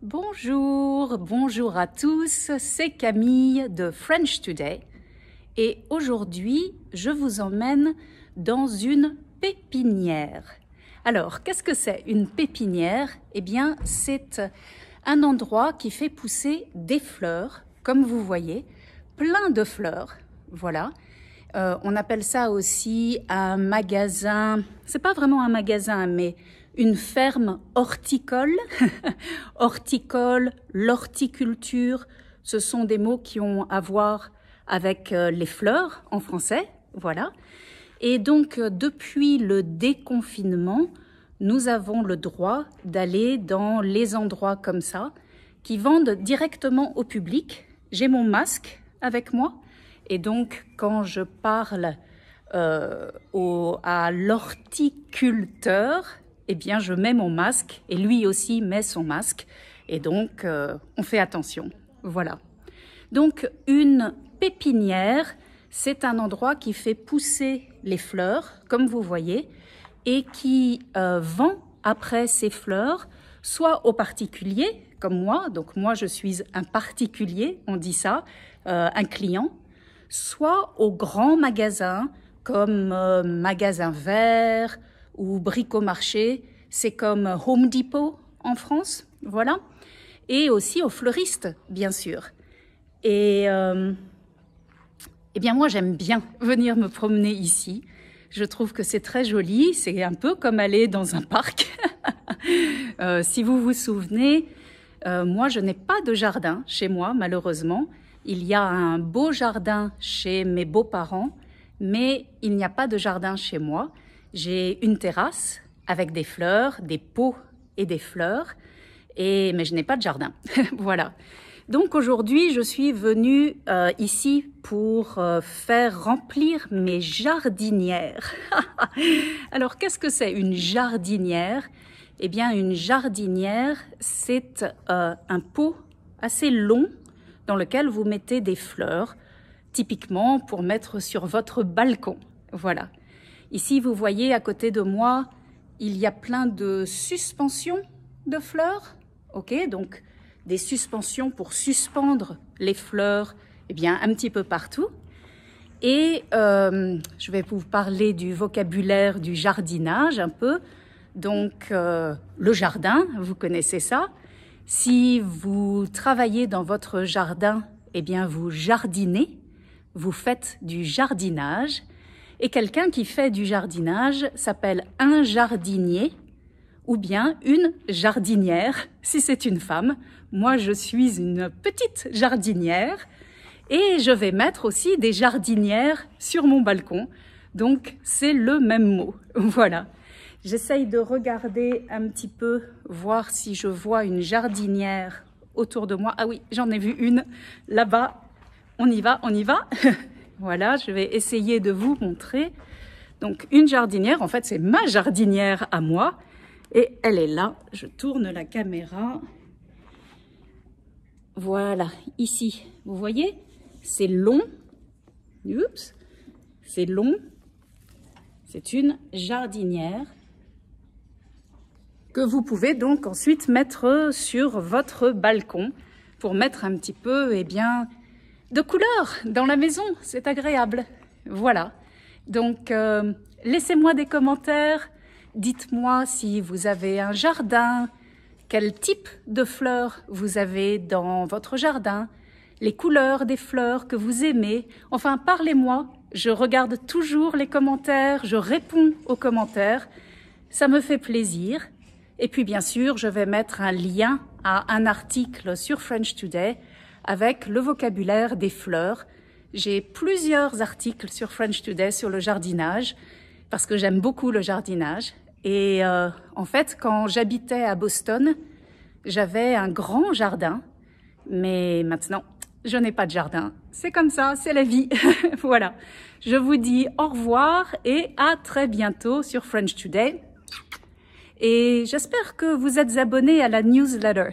Bonjour, bonjour à tous, c'est Camille de French Today et aujourd'hui je vous emmène dans une pépinière. Alors qu'est-ce que c'est une pépinière Eh bien c'est un endroit qui fait pousser des fleurs, comme vous voyez, plein de fleurs, voilà, euh, on appelle ça aussi un magasin, c'est pas vraiment un magasin, mais une ferme horticole. horticole, l'horticulture, ce sont des mots qui ont à voir avec euh, les fleurs en français, voilà. Et donc, euh, depuis le déconfinement, nous avons le droit d'aller dans les endroits comme ça, qui vendent directement au public. J'ai mon masque avec moi et donc, quand je parle euh, à l'horticulteur, eh bien, je mets mon masque et lui aussi met son masque. Et donc, euh, on fait attention. Voilà. Donc, une pépinière, c'est un endroit qui fait pousser les fleurs, comme vous voyez, et qui euh, vend après ces fleurs, soit aux particuliers, comme moi, donc moi je suis un particulier, on dit ça, un client, soit aux grands magasins comme euh, Magasin Vert ou Bricomarché, c'est comme euh, Home Depot en France, voilà, et aussi aux fleuristes, bien sûr. Et, euh, eh bien moi, j'aime bien venir me promener ici. Je trouve que c'est très joli, c'est un peu comme aller dans un parc. si vous vous souvenez, moi, je n'ai pas de jardin chez moi, malheureusement, il y a un beau jardin chez mes beaux-parents, mais il n'y a pas de jardin chez moi. J'ai une terrasse avec des fleurs, des pots et des fleurs, et, mais je n'ai pas de jardin. voilà. Donc aujourd'hui, je suis venue euh, ici pour euh, faire remplir mes jardinières. Alors qu'est-ce que c'est une jardinière Eh bien une jardinière, c'est euh, un pot assez long dans lequel vous mettez des fleurs, typiquement pour mettre sur votre balcon. Voilà. Ici, vous voyez à côté de moi, il y a plein de suspensions de fleurs. Ok, donc des suspensions pour suspendre les fleurs eh bien, un petit peu partout. Et euh, je vais vous parler du vocabulaire du jardinage un peu. Donc, euh, le jardin, vous connaissez ça. Si vous travaillez dans votre jardin, eh bien vous jardinez, vous faites du jardinage. Et quelqu'un qui fait du jardinage s'appelle un jardinier ou bien une jardinière si c'est une femme. Moi, je suis une petite jardinière et je vais mettre aussi des jardinières sur mon balcon. Donc, c'est le même mot. Voilà. J'essaye de regarder un petit peu, voir si je vois une jardinière autour de moi. Ah oui, j'en ai vu une là-bas. On y va, on y va. voilà, je vais essayer de vous montrer. Donc une jardinière, en fait c'est ma jardinière à moi. Et elle est là, je tourne la caméra. Voilà, ici, vous voyez, c'est long. Oups, c'est long. C'est une jardinière que vous pouvez donc ensuite mettre sur votre balcon pour mettre un petit peu eh bien, de couleurs dans la maison. C'est agréable. Voilà. Donc, euh, laissez-moi des commentaires. Dites-moi si vous avez un jardin, quel type de fleurs vous avez dans votre jardin, les couleurs des fleurs que vous aimez. Enfin, parlez-moi. Je regarde toujours les commentaires, je réponds aux commentaires. Ça me fait plaisir. Et puis, bien sûr, je vais mettre un lien à un article sur French Today avec le vocabulaire des fleurs. J'ai plusieurs articles sur French Today sur le jardinage parce que j'aime beaucoup le jardinage. Et euh, en fait, quand j'habitais à Boston, j'avais un grand jardin, mais maintenant, je n'ai pas de jardin. C'est comme ça, c'est la vie. voilà. Je vous dis au revoir et à très bientôt sur French Today et j'espère que vous êtes abonné à la newsletter.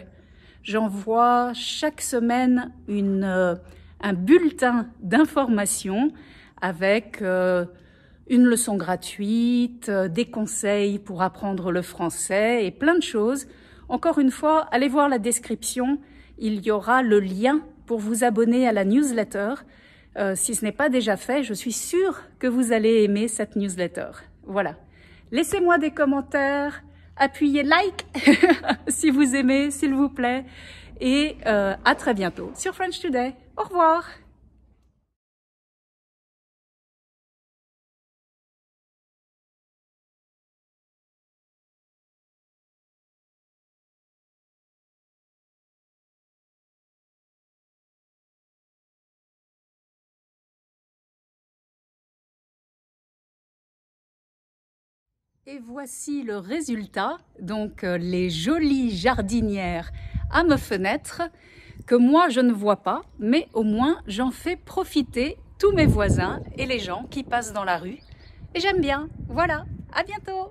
J'envoie chaque semaine une, euh, un bulletin d'information avec euh, une leçon gratuite, euh, des conseils pour apprendre le français et plein de choses. Encore une fois, allez voir la description, il y aura le lien pour vous abonner à la newsletter. si ce n'est pas déjà fait, je suis sûre que vous allez aimer cette newsletter. Voilà. Laissez-moi des commentaires, appuyez like si vous aimez, s'il vous plaît. Et euh, à très bientôt sur French Today. Au revoir Et voici le résultat, donc euh, les jolies jardinières à ma fenêtre que moi je ne vois pas, mais au moins j'en fais profiter tous mes voisins et les gens qui passent dans la rue. Et j'aime bien. Voilà, à bientôt